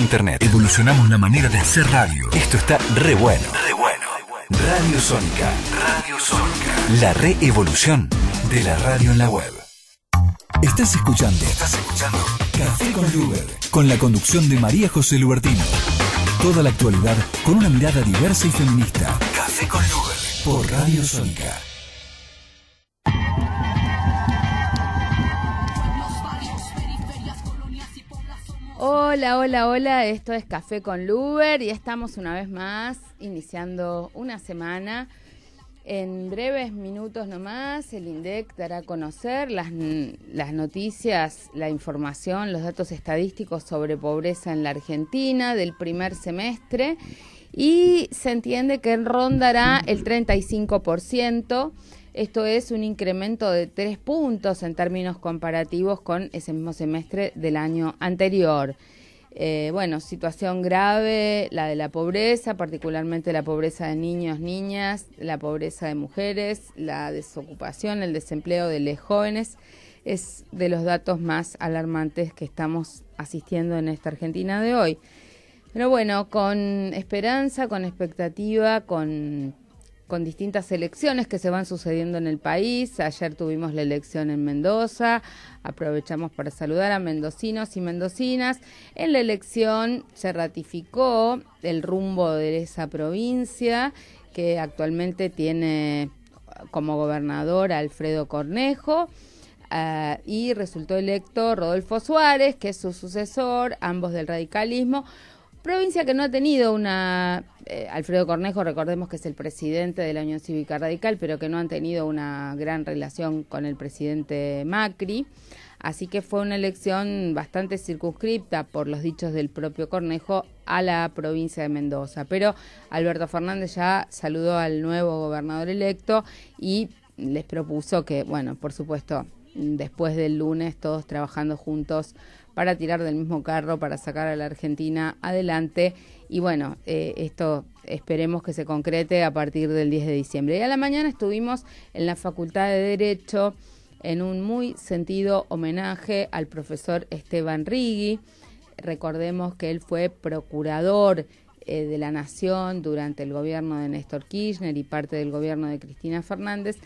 internet. Evolucionamos la manera de hacer radio. Esto está re bueno. Re Radio Sónica. Radio Sónica. La reevolución de la radio en la web. Estás escuchando. Estás escuchando. Café con Luber. Con la conducción de María José Lubertino. Toda la actualidad con una mirada diversa y feminista. Café con Luber. Por Radio Sónica. Hola, hola, hola, esto es Café con Luber y estamos una vez más iniciando una semana. En breves minutos nomás, el INDEC dará a conocer las, noticias, la información, los datos estadísticos sobre pobreza en la Argentina del primer semestre y se entiende que rondará el 35%. Esto es un incremento de tres puntos en términos comparativos con ese mismo semestre del año anterior. Eh, bueno, situación grave, la de la pobreza, particularmente la pobreza de niños, niñas, la pobreza de mujeres, la desocupación, el desempleo de los jóvenes, es de los datos más alarmantes que estamos asistiendo en esta Argentina de hoy. Pero bueno, con esperanza, con expectativa, con con distintas elecciones que se van sucediendo en el país. Ayer tuvimos la elección en Mendoza, aprovechamos para saludar a mendocinos y mendocinas. En la elección se ratificó el rumbo de esa provincia que actualmente tiene como gobernador Alfredo Cornejo. Eh, y resultó electo Rodolfo Suárez, que es su sucesor, ambos del radicalismo. Provincia que no ha tenido una... Eh, Alfredo Cornejo, recordemos que es el presidente de la Unión Cívica Radical, pero que no han tenido una gran relación con el presidente Macri. Así que fue una elección bastante circunscripta, por los dichos del propio Cornejo, a la provincia de Mendoza. Pero Alberto Fernández ya saludó al nuevo gobernador electo y les propuso que, bueno, por supuesto, después del lunes todos trabajando juntos para tirar del mismo carro, para sacar a la Argentina adelante. Y bueno, eh, esto esperemos que se concrete a partir del 10 de diciembre. Y a la mañana estuvimos en la Facultad de Derecho en un muy sentido homenaje al profesor Esteban Rigui. Recordemos que él fue procurador eh, de la Nación durante el gobierno de Néstor Kirchner y parte del gobierno de Cristina Fernández,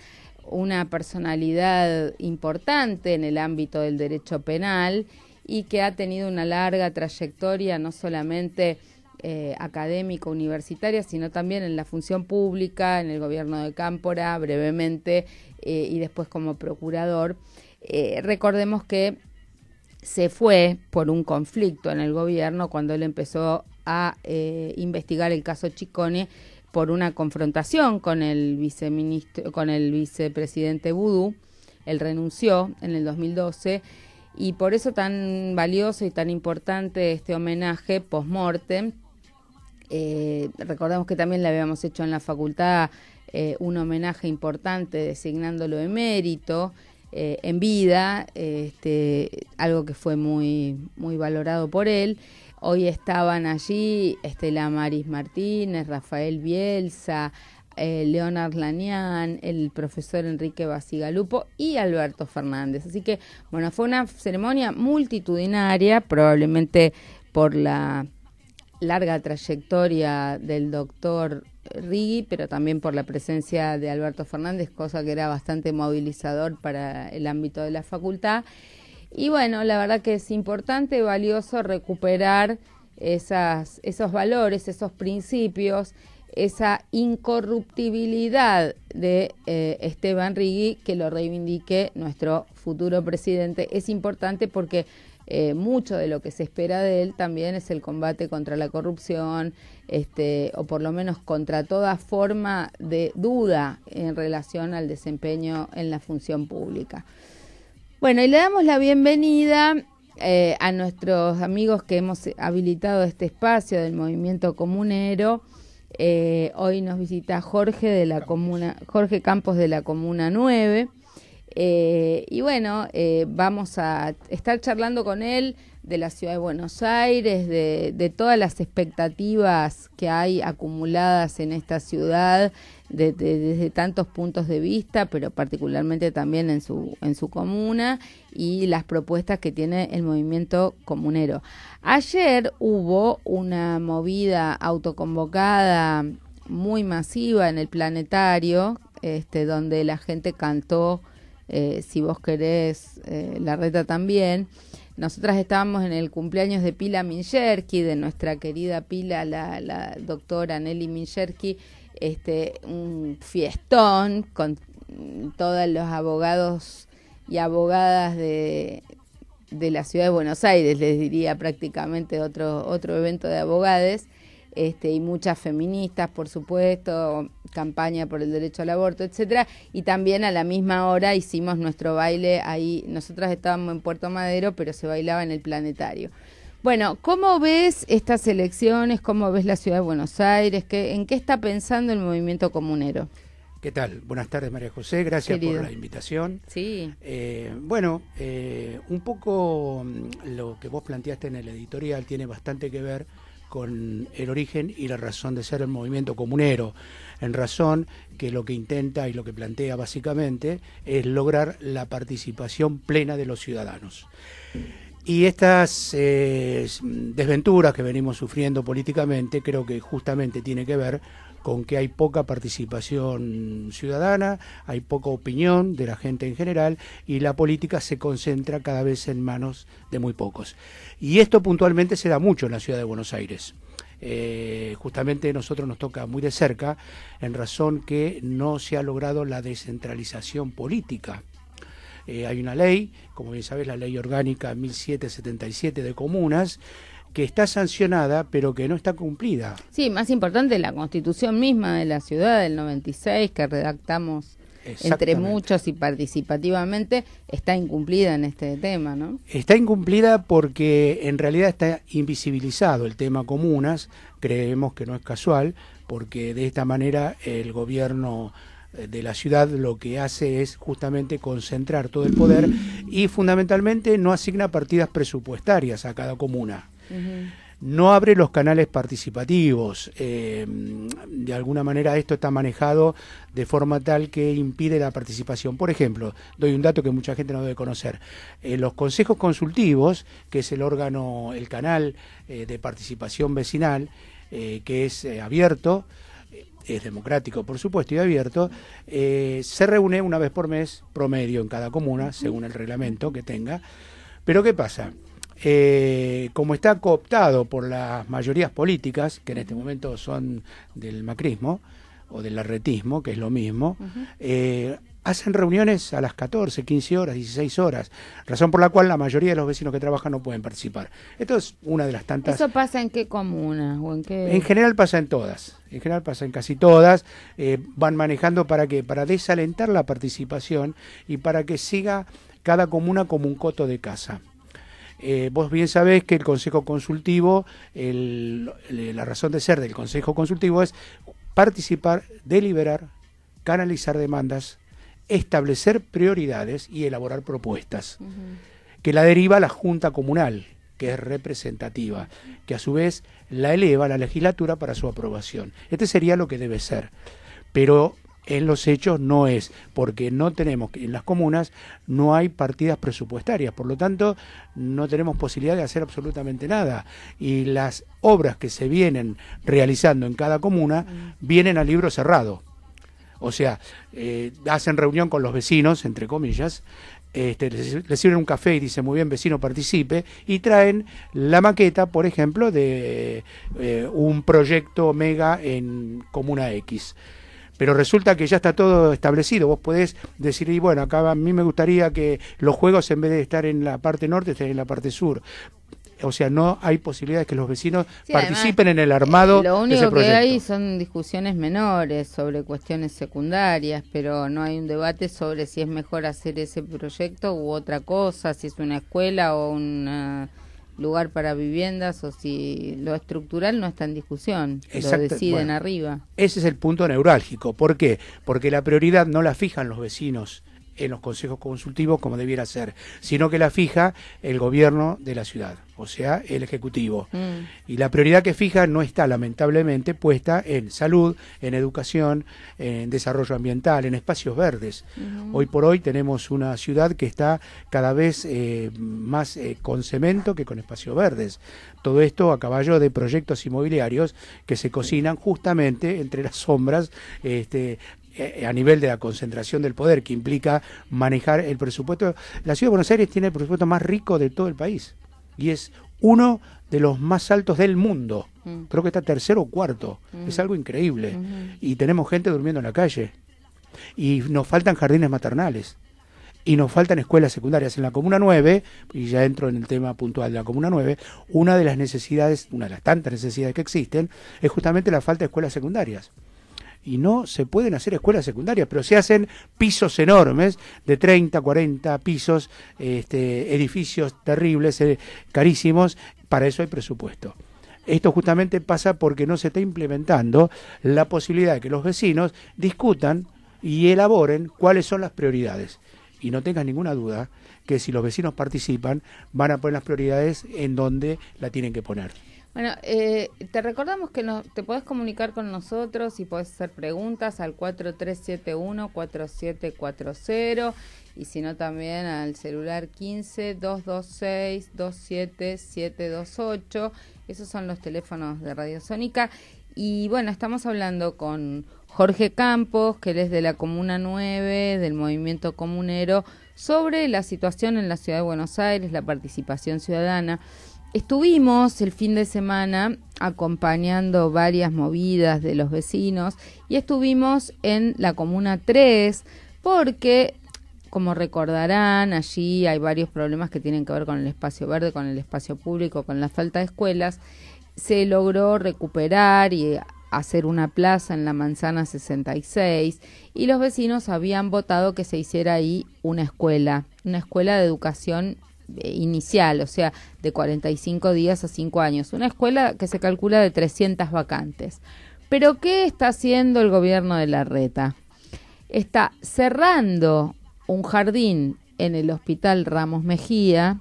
una personalidad importante en el ámbito del derecho penal y que ha tenido una larga trayectoria, no solamente eh, académico universitaria, sino también en la función pública, en el gobierno de Cámpora, brevemente, eh, y después como procurador. Eh, recordemos que se fue por un conflicto en el gobierno cuando él empezó a investigar el caso Chicone por una confrontación con el viceministro, con el vicepresidente Vudú. Él renunció en el 2012 y por eso tan valioso y tan importante este homenaje post morte eh, recordamos que también le habíamos hecho en la facultad eh, un homenaje importante designándolo emérito mérito eh, en vida, este, algo que fue muy, muy valorado por él. Hoy estaban allí Estela Maris Martínez, Rafael Bielsa, eh, Leonard Lanián, el profesor Enrique Basigalupo y Alberto Fernández. Así que, bueno, fue una ceremonia multitudinaria, probablemente por la larga trayectoria del doctor Riggi, pero también por la presencia de Alberto Fernández, cosa que era bastante movilizador para el ámbito de la facultad. Y bueno, la verdad que es importante, valioso recuperar esos valores, esos principios esa incorruptibilidad de eh, Esteban Rigui, que lo reivindique nuestro futuro presidente, es importante porque eh, mucho de lo que se espera de él también es el combate contra la corrupción, este, o por lo menos contra toda forma de duda en relación al desempeño en la función pública. Bueno, y le damos la bienvenida eh, a nuestros amigos que hemos habilitado este espacio del movimiento comunero. Eh, hoy nos visita Jorge de la Campos. comuna, Jorge Campos de la Comuna 9. Eh, y bueno, eh, vamos a estar charlando con él de la ciudad de Buenos Aires, de todas las expectativas que hay acumuladas en esta ciudad desde tantos puntos de vista, pero particularmente también en su, en su comuna y las propuestas que tiene el movimiento comunero. Ayer hubo una movida autoconvocada muy masiva en el planetario, este, donde la gente cantó, eh, si vos querés, eh, la reta también. Nosotras estábamos en el cumpleaños de Pila Minjerki, de nuestra querida Pila, la, la doctora Nelly Minjerki, este, un fiestón con todos los abogados y abogadas de, de la ciudad de Buenos Aires, les diría prácticamente otro, otro evento de abogados, este, y muchas feministas, por supuesto, campaña por el derecho al aborto, etcétera, y también a la misma hora hicimos nuestro baile ahí, nosotras estábamos en Puerto Madero, pero se bailaba en el planetario. Bueno, ¿cómo ves estas elecciones? ¿Cómo ves la ciudad de Buenos Aires? ¿Qué, ¿En qué está pensando el movimiento comunero? ¿Qué tal? Buenas tardes, María José. Gracias por la invitación. Sí. Eh, bueno, eh, un poco mm, lo que vos planteaste en el editorial tiene bastante que ver con el origen y la razón de ser el movimiento comunero, en razón que lo que intenta y lo que plantea básicamente es lograr la participación plena de los ciudadanos. Y estas eh, desventuras que venimos sufriendo políticamente creo que justamente tiene que ver con que hay poca participación ciudadana, hay poca opinión de la gente en general y la política se concentra cada vez en manos de muy pocos. Y esto puntualmente se da mucho en la ciudad de Buenos Aires. Eh, justamente justamente nosotros nos toca muy de cerca en razón que no se ha logrado la descentralización política eh, hay una ley, como bien sabes, la ley orgánica 1777 de comunas, que está sancionada pero que no está cumplida. Sí, más importante, la constitución misma de la ciudad del 96 que redactamos entre muchos y participativamente, está incumplida en este tema, ¿no? Está incumplida porque en realidad está invisibilizado el tema comunas, creemos que no es casual, porque de esta manera el gobierno de la ciudad lo que hace es justamente concentrar todo el poder y fundamentalmente no asigna partidas presupuestarias a cada comuna. No abre los canales participativos. Eh, de alguna manera esto está manejado de forma tal que impide la participación. Por ejemplo, doy un dato que mucha gente no debe conocer. Eh, los consejos consultivos, que es el órgano, el canal eh, de participación vecinal, que es abierto, es democrático, por supuesto, y abierto, eh, se reúne una vez por mes promedio en cada comuna, según el reglamento que tenga. Pero ¿qué pasa? Eh, como está cooptado por las mayorías políticas, que en este momento son del macrismo o del arretismo, que es lo mismo, hacen reuniones a las 14, 15 horas, 16 horas, razón por la cual la mayoría de los vecinos que trabajan no pueden participar. Esto es una de las tantas... ¿Eso pasa en qué comunas en general pasa en todas, en general pasa en casi todas, eh, van manejando para Para desalentar la participación y para que siga cada comuna como un coto de casa. Eh, vos bien sabés que el Consejo Consultivo, la razón de ser del Consejo Consultivo es participar, deliberar, canalizar demandas, establecer prioridades y elaborar propuestas, que la deriva la Junta Comunal, que es representativa, que a su vez la eleva a la legislatura para su aprobación. Este sería lo que debe ser. Pero en los hechos no es, porque no tenemos, en las comunas no hay partidas presupuestarias, por lo tanto no tenemos posibilidad de hacer absolutamente nada. Y las obras que se vienen realizando en cada comuna mm. vienen a libro cerrado. O sea, eh, hacen reunión con los vecinos, entre comillas, este, les, sirven un café y dicen, muy bien, vecino, participe, y traen la maqueta, por ejemplo, de eh, un proyecto mega en Comuna X. Pero resulta que ya está todo establecido. Vos podés decir, y bueno, acá a mí me gustaría que los juegos en vez de estar en la parte norte estén en la parte sur o sea, no hay posibilidad de que los vecinos participen en el armado. de ese proyecto. que hay son discusiones menores sobre cuestiones secundarias, pero no hay un debate sobre si es mejor hacer ese proyecto u otra cosa, si es una escuela o un ah, lugar para viviendas o si lo estructural no está en discusión, lo deciden arriba. Ese es el punto neurálgico. ¿Por qué? Porque la prioridad no la fijan los vecinos en los consejos consultivos como debiera ser, sino que la fija el gobierno de la ciudad, o sea, el Ejecutivo. Mm. Y la prioridad que fija no está lamentablemente puesta en salud, en educación, en desarrollo ambiental, en espacios verdes. Mm. Hoy por hoy tenemos una ciudad que está cada vez eh, más eh, con cemento que con espacios verdes. Todo esto a caballo de proyectos inmobiliarios que se cocinan justamente entre las sombras, este, eh, a nivel de la concentración del poder que implica manejar el presupuesto. La ciudad de Buenos Aires tiene el presupuesto más rico de todo el país y es uno de los más altos del mundo. Mm. Creo que está tercero o cuarto. Mm. Es algo increíble. Mm-hmm. Y tenemos gente durmiendo en la calle. Y nos faltan jardines maternales. Y nos faltan escuelas secundarias. En la Comuna 9, y ya entro en el tema puntual de la Comuna 9, una de las necesidades, una de las tantas necesidades que existen, es justamente la falta de escuelas secundarias y no se pueden hacer escuelas secundarias, pero se hacen pisos enormes de 30, 40 pisos, este, edificios terribles, eh, carísimos, para eso hay presupuesto. Esto justamente pasa porque no se está implementando la posibilidad de que los vecinos discutan y elaboren cuáles son las prioridades. Y no tengas ninguna duda que si los vecinos participan, van a poner las prioridades en donde la tienen que poner. Bueno, eh, te recordamos que no, te podés comunicar con nosotros y puedes hacer preguntas al 4371-4740 y si no también al celular 15-226-27728. Esos son los teléfonos de Radio Sónica. Y bueno, estamos hablando con Jorge Campos, que él es de la Comuna 9, del Movimiento Comunero, sobre la situación en la Ciudad de Buenos Aires, la participación ciudadana. Estuvimos el fin de semana acompañando varias movidas de los vecinos y estuvimos en la Comuna 3 porque, como recordarán, allí hay varios problemas que tienen que ver con el espacio verde, con el espacio público, con la falta de escuelas. Se logró recuperar y hacer una plaza en la manzana 66 y los vecinos habían votado que se hiciera ahí una escuela, una escuela de educación inicial, o sea, de 45 días a 5 años. Una escuela que se calcula de 300 vacantes. Pero ¿qué está haciendo el gobierno de la reta? Está cerrando un jardín en el hospital Ramos Mejía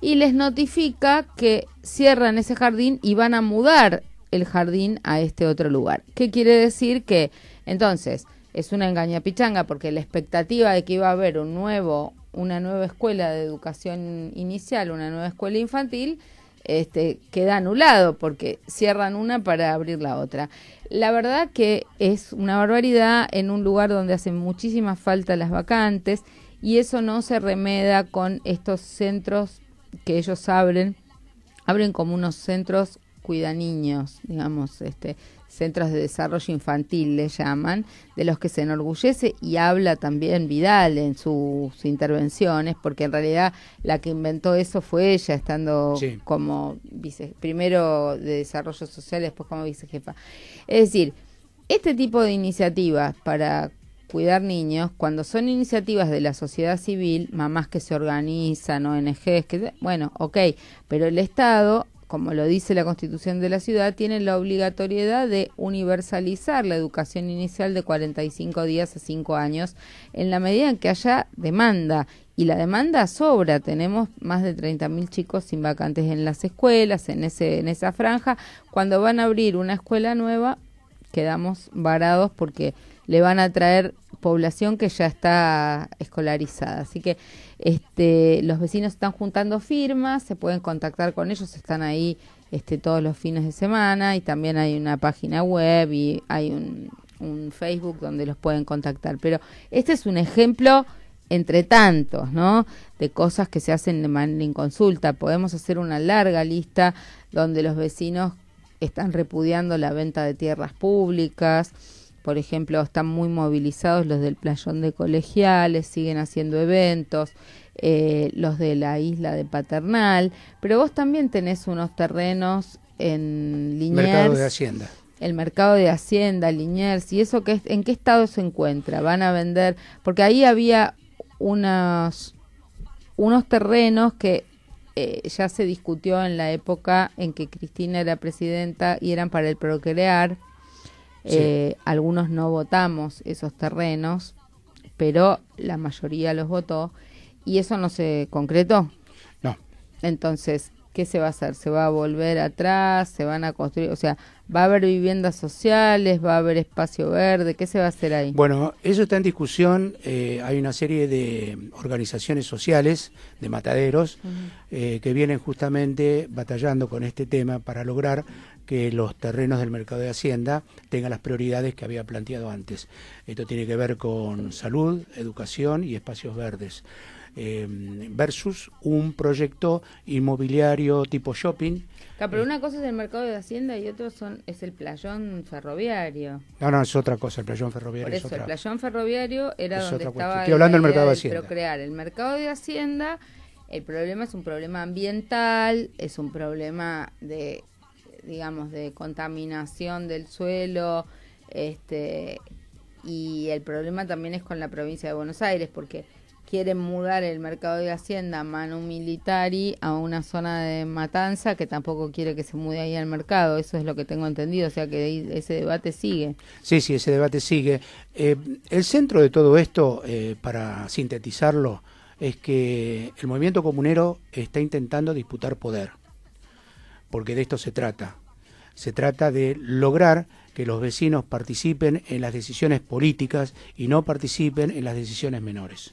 y les notifica que cierran ese jardín y van a mudar el jardín a este otro lugar. ¿Qué quiere decir? Que entonces es una engaña pichanga porque la expectativa de que iba a haber un nuevo una nueva escuela de educación inicial, una nueva escuela infantil, este, queda anulado porque cierran una para abrir la otra. La verdad que es una barbaridad en un lugar donde hacen muchísima falta las vacantes y eso no se remeda con estos centros que ellos abren, abren como unos centros cuida niños, digamos, este, centros de desarrollo infantil le llaman, de los que se enorgullece y habla también Vidal en sus intervenciones, porque en realidad la que inventó eso fue ella, estando como primero de desarrollo social, después como vicejefa. Es decir, este tipo de iniciativas para cuidar niños, cuando son iniciativas de la sociedad civil, mamás que se organizan, ONGs, que, bueno, ok, pero el Estado como lo dice la Constitución de la ciudad, tienen la obligatoriedad de universalizar la educación inicial de 45 días a 5 años en la medida en que haya demanda. Y la demanda sobra, tenemos más de 30.000 chicos sin vacantes en las escuelas, en, ese, en esa franja. Cuando van a abrir una escuela nueva, quedamos varados porque le van a traer población que ya está escolarizada. Así que este, los vecinos están juntando firmas, se pueden contactar con ellos, están ahí este, todos los fines de semana y también hay una página web y hay un, Facebook donde los pueden contactar. Pero este es un ejemplo entre tantos, ¿no? De cosas que se hacen de manera inconsulta. Podemos hacer una larga lista donde los vecinos están repudiando la venta de tierras públicas, por ejemplo, están muy movilizados los del playón de colegiales, siguen haciendo eventos, eh, los de la isla de Paternal, pero vos también tenés unos terrenos en Liniers. Mercado de Hacienda el mercado de Hacienda, Liniers, y eso que en qué estado se encuentra, van a vender, porque ahí había unos, unos terrenos que eh, ya se discutió en la época en que Cristina era presidenta y eran para el procrear, eh, algunos no votamos esos terrenos, pero la mayoría los votó y eso no se concretó. No. Entonces, ¿qué se va a hacer? ¿Se va a volver atrás? ¿Se van a construir? O sea, va a haber viviendas sociales, va a haber espacio verde, ¿qué se va a hacer ahí? Bueno, eso está en discusión, eh, hay una serie de organizaciones sociales, de mataderos, eh, que vienen justamente batallando con este tema para lograr que los terrenos del mercado de Hacienda tengan las prioridades que había planteado antes. Esto tiene que ver con salud, educación y espacios verdes eh, versus un proyecto inmobiliario tipo shopping Claro, pero una cosa es el mercado de Hacienda y otra son, es el playón ferroviario. No, no, es otra cosa, el playón ferroviario. es otra, el playón ferroviario era donde otra estaba. Estoy hablando del mercado de Hacienda. Pero crear el mercado de Hacienda, el problema es un problema ambiental, es un problema de, digamos, de contaminación del suelo, este y el problema también es con la provincia de Buenos Aires, porque quieren mudar el mercado de Hacienda Manu Militari a una zona de matanza que tampoco quiere que se mude ahí al mercado. Eso es lo que tengo entendido, o sea que ese debate sigue. Sí, sí, ese debate sigue. Eh, el centro de todo esto, eh, para sintetizarlo, es que el movimiento comunero está intentando disputar poder, porque de esto se trata. Se trata de lograr que los vecinos participen en las decisiones políticas y no participen en las decisiones menores.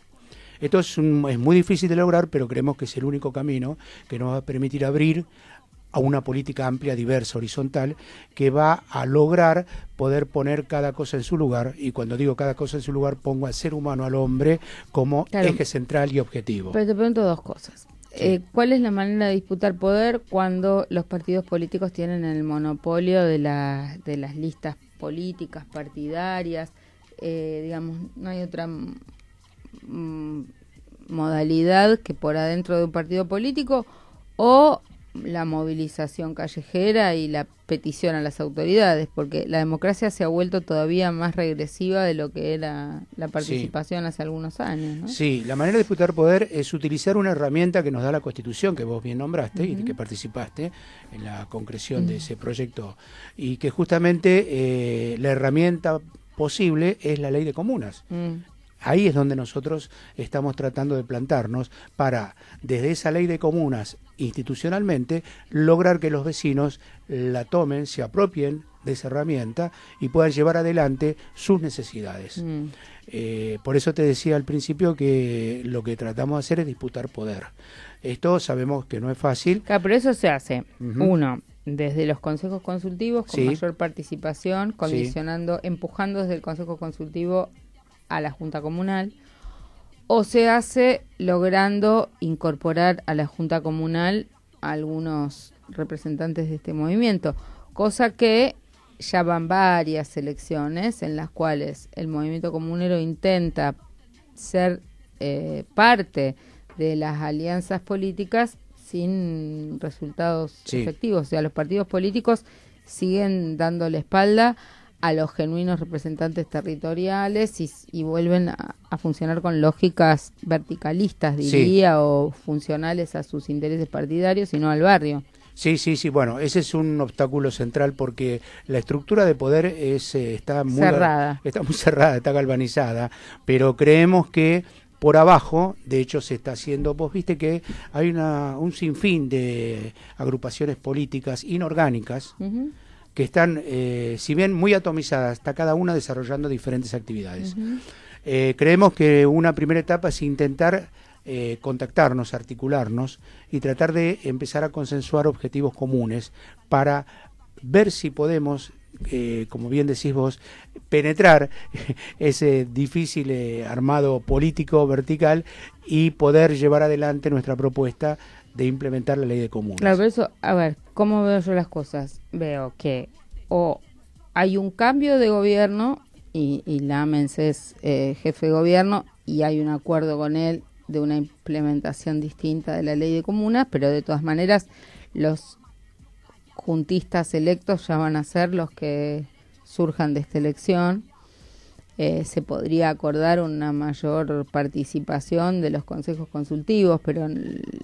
Esto es, muy difícil de lograr, pero creemos que es el único camino que nos va a permitir abrir a una política amplia, diversa, horizontal, que va a lograr poder poner cada cosa en su lugar. Y cuando digo cada cosa en su lugar, pongo al ser humano, al hombre, como eje central y objetivo. Pero te pregunto dos cosas. Eh, ¿Cuál es la manera de disputar poder cuando los partidos políticos tienen el monopolio de, las listas políticas, partidarias? Eh, digamos, no hay otra Mm, modalidad que por adentro de un partido político o la movilización callejera y la petición a las autoridades, porque la democracia se ha vuelto todavía más regresiva de lo que era la participación hace algunos años. Sí, la manera de disputar poder es utilizar una herramienta que nos da la Constitución, que vos bien nombraste y que participaste en la concreción de ese proyecto, y que justamente eh, la herramienta posible es la ley de comunas, mm. Ahí es donde nosotros estamos tratando de plantarnos para, desde esa ley de comunas, institucionalmente, lograr que los vecinos la tomen, se apropien de esa herramienta y puedan llevar adelante sus necesidades. Mm. Eh, por eso te decía al principio que lo que tratamos de hacer es disputar poder. Esto sabemos que no es fácil. Claro, pero eso se hace. Uno, desde los consejos consultivos con mayor participación, condicionando, empujando desde el consejo consultivo a la Junta Comunal o se hace logrando incorporar a la Junta Comunal algunos representantes de este movimiento, cosa que ya van varias elecciones en las cuales el movimiento comunero intenta ser eh, parte de las alianzas políticas sin resultados efectivos. O sea, los partidos políticos siguen dando la espalda a los genuinos representantes territoriales y, vuelven a, funcionar con lógicas verticalistas, diría, o funcionales a sus intereses partidarios y no al barrio. Sí, sí, sí. Bueno, ese es un obstáculo central porque la estructura de poder es, eh, está, muy, cerrada. está muy cerrada, está galvanizada, pero creemos que por abajo, de hecho se está haciendo, vos viste que hay un sinfín de agrupaciones políticas inorgánicas que están, eh, si bien muy atomizadas, está cada una desarrollando diferentes actividades. Eh, creemos que una primera etapa es intentar eh, contactarnos, articularnos y tratar de empezar a consensuar objetivos comunes para ver si podemos como bien decís vos, penetrar ese difícil armado político vertical y poder llevar adelante nuestra propuesta de implementar la ley de comunas. Claro, pero eso, a ver, ¿cómo veo yo las cosas? Veo que o hay un cambio de gobierno y, y Lamens es eh, jefe de gobierno y hay un acuerdo con él de una implementación distinta de la ley de comunas, pero de todas maneras los juntistas electos ya van a ser los que surjan de esta elección eh, se podría acordar una mayor participación de los consejos consultivos, pero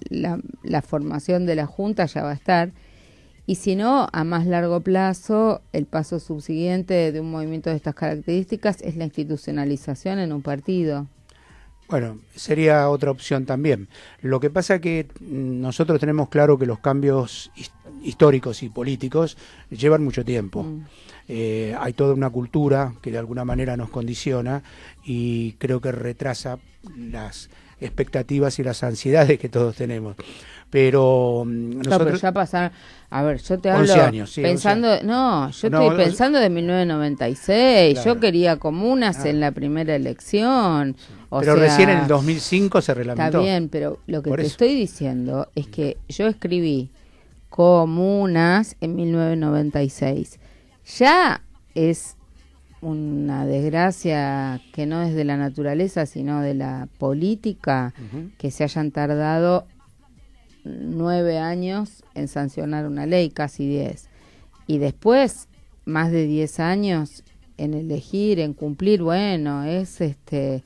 la, la, formación de la Junta ya va a estar. Y si no, a más largo plazo, el paso subsiguiente de un movimiento de estas características es la institucionalización en un partido. Bueno, sería otra opción también. Lo que pasa es que mm, nosotros tenemos claro que los cambios históricos y políticos llevan mucho tiempo. Mm. Eh, hay toda una cultura que de alguna manera nos condiciona y creo que retrasa las expectativas y las ansiedades que todos tenemos. Pero mm, nosotros... ya A ver, yo te hablo... pensando... No, yo estoy pensando de 1996. Yo quería comunas ah. en la primera elección. pero recién en el 2005 se reglamentó. Está bien, pero lo que te estoy diciendo es que yo escribí comunas en 1996 ya es una desgracia que no es de la naturaleza, sino de la política, que se hayan tardado nueve años en sancionar una ley, casi diez. Y después, más de diez años en elegir, en cumplir, bueno, es este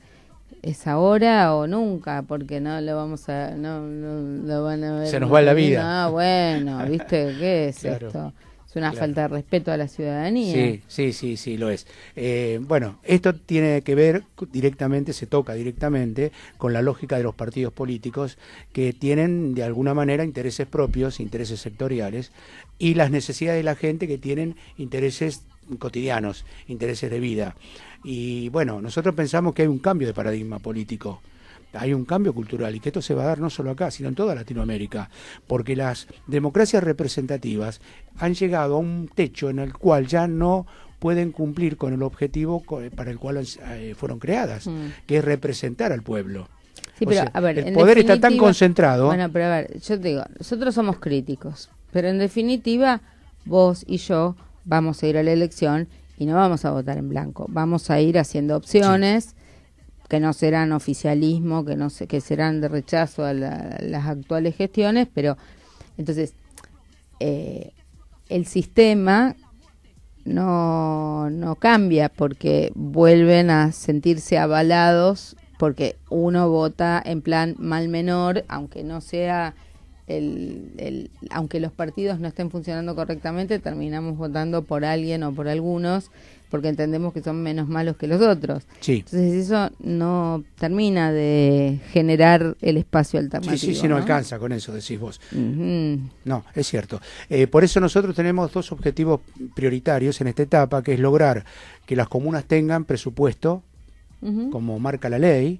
es ahora o nunca, porque no lo vamos a, no, lo van a ver. Se nos va la vida. Ah, bueno, ¿viste qué es esto? una falta de respeto a la ciudadanía. Sí, sí, sí, sí, lo es. Eh, bueno, esto tiene que ver directamente, se toca directamente con la lógica de los partidos políticos que tienen de alguna manera intereses propios, intereses sectoriales y las necesidades de la gente que tienen intereses cotidianos, intereses de vida. Y bueno, nosotros pensamos que hay un cambio de paradigma político hay un cambio cultural y que esto se va a dar no solo acá, sino en toda Latinoamérica, porque las democracias representativas han llegado a un techo en el cual ya no pueden cumplir con el objetivo para el cual eh, fueron creadas, mm. que es representar al pueblo. el poder está tan concentrado. Bueno, pero a ver, yo te digo, nosotros somos críticos, pero en definitiva, vos y yo vamos a ir a la elección y no vamos a votar en blanco, vamos a ir haciendo opciones que no serán oficialismo, que no se, que serán de rechazo a, las actuales gestiones, pero entonces eh, el sistema no cambia porque vuelven a sentirse avalados porque uno vota en plan mal menor, aunque no sea el, aunque los partidos no estén funcionando correctamente, terminamos votando por alguien o por algunos porque entendemos que son menos malos que los otros. Sí. Entonces eso no termina de generar el espacio alternativo. Sí, sí, sí, no, alcanza con eso, decís vos. No, es cierto. Eh, por eso nosotros tenemos dos objetivos prioritarios en esta etapa, que es lograr que las comunas tengan presupuesto como marca la ley,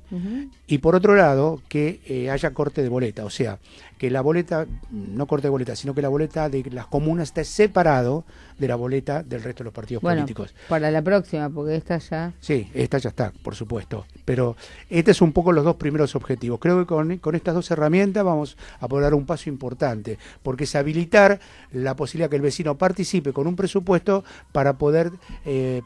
y por otro lado, que eh, haya corte de boleta, o sea, que la boleta, no corte de boleta, sino que la boleta de las comunas esté separado de la boleta del resto de los partidos políticos. Para la próxima, porque esta ya... Sí, esta ya está, por supuesto. Pero este es un poco los dos primeros objetivos. Creo que con, estas dos herramientas vamos a poder dar un paso importante, porque es habilitar la posibilidad que el vecino participe con un presupuesto para poder... Eh,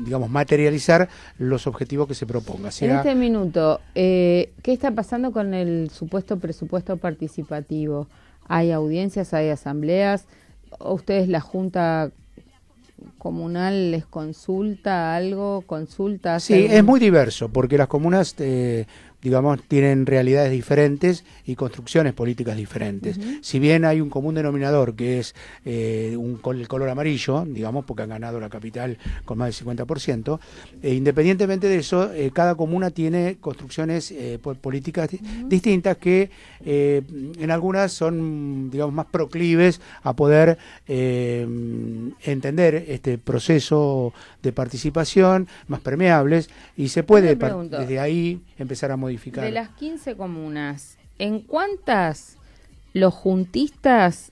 digamos, materializar los objetivos que se proponga. En este minuto, eh, ¿qué está pasando con el supuesto presupuesto participativo? ¿Hay audiencias, hay asambleas? ¿Ustedes la Junta comunal les consulta algo, consulta... Sí, es muy diverso, porque las comunas eh, digamos, tienen realidades diferentes y construcciones políticas diferentes. Si bien hay un común denominador que es eh, un el color amarillo, digamos, porque han ganado la capital con más del 50%, eh, independientemente de eso, eh, cada comuna tiene construcciones políticas distintas que en algunas son, digamos, más proclives a poder entender este proceso de participación, más permeables, y se puede desde ahí empezar a modificar de las 15 comunas, ¿en cuántas los juntistas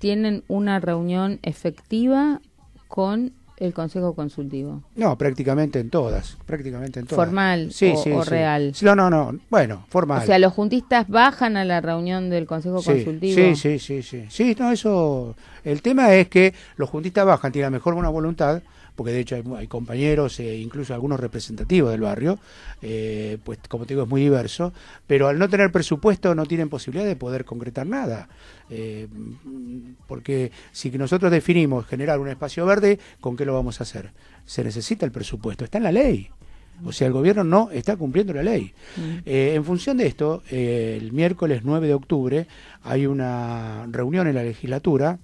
tienen una reunión efectiva con el Consejo Consultivo? No, prácticamente en todas, prácticamente en todas. Formal o, real. No, no, no, bueno, formal. O sea, los juntistas bajan a la reunión del Consejo Consultivo. Sí, sí, sí, sí. Sí, no, eso el tema es que los juntistas bajan, tienen mejor buena voluntad, porque de hecho hay, compañeros, e incluso algunos representativos del barrio, eh, pues como te digo es muy diverso, pero al no tener presupuesto no tienen posibilidad de poder concretar nada, eh, porque si nosotros definimos generar un espacio verde, ¿con qué lo vamos a hacer? Se necesita el presupuesto, está en la ley. O sea, el gobierno no está cumpliendo la ley. Mm. en función de esto, el miércoles 9 de octubre hay una reunión en la legislatura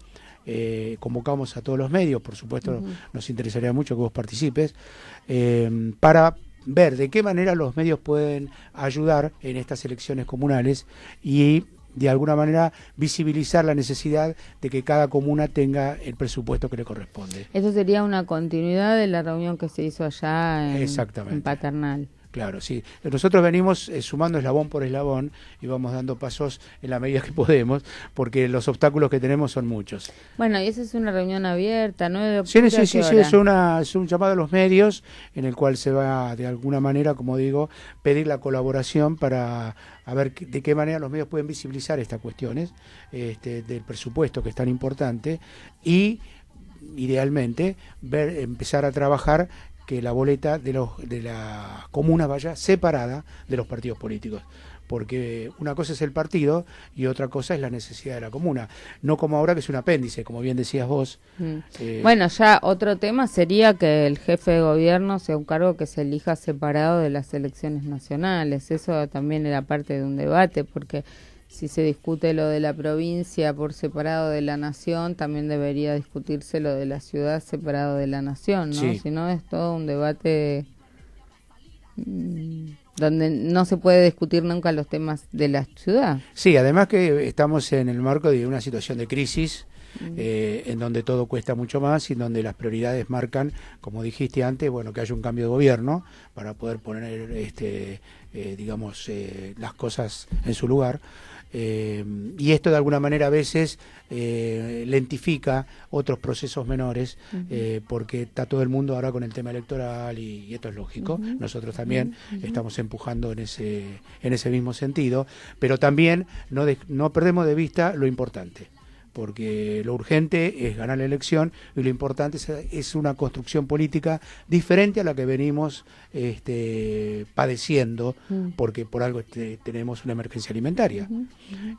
eh, convocamos a todos los medios, por supuesto nos interesaría mucho que vos participes, eh, para ver de qué manera los medios pueden ayudar en estas elecciones comunales y de alguna manera visibilizar la necesidad de que cada comuna tenga el presupuesto que le corresponde. Eso sería una continuidad de la reunión que se hizo allá en Paternal. Claro, sí. Nosotros venimos eh, sumando eslabón por eslabón y vamos dando pasos en la medida que podemos, porque los obstáculos que tenemos son muchos. Bueno, y esa es una reunión abierta, ¿no? Sí, sí, sí, es, es un llamado a los medios en el cual se va, de alguna manera, como digo, pedir la colaboración para a ver de qué manera los medios pueden visibilizar estas cuestiones este, del presupuesto, que es tan importante, y idealmente ver empezar a trabajar que la boleta de, los, de la comuna vaya separada de los partidos políticos porque una cosa es el partido y otra cosa es la necesidad de la comuna. No como ahora que es un apéndice, como bien decías vos. Mm. Eh, bueno, ya otro tema sería que el jefe de gobierno sea un cargo que se elija separado de las elecciones nacionales. Eso también era parte de un debate, porque si se discute lo de la provincia por separado de la nación, también debería discutirse lo de la ciudad separado de la nación, ¿no? Si no, es todo un debate mm, donde no se puede discutir nunca los temas de la ciudad. Sí, además que estamos en el marco de una situación de crisis. Mm. Eh, en donde todo cuesta mucho más y donde las prioridades marcan, como dijiste antes, bueno, que haya un cambio de gobierno para poder poner, este, eh, digamos, eh, las cosas en su lugar. Eh, y esto de alguna manera a veces eh, lentifica otros procesos menores, eh, porque está todo el mundo ahora con el tema electoral y, esto es lógico. Nosotros también estamos empujando en ese, mismo sentido, pero también no, no perdemos de vista lo importante porque lo urgente es ganar la elección y lo importante es, una construcción política diferente a la que venimos este, padeciendo, mm. porque por algo este, tenemos una emergencia alimentaria.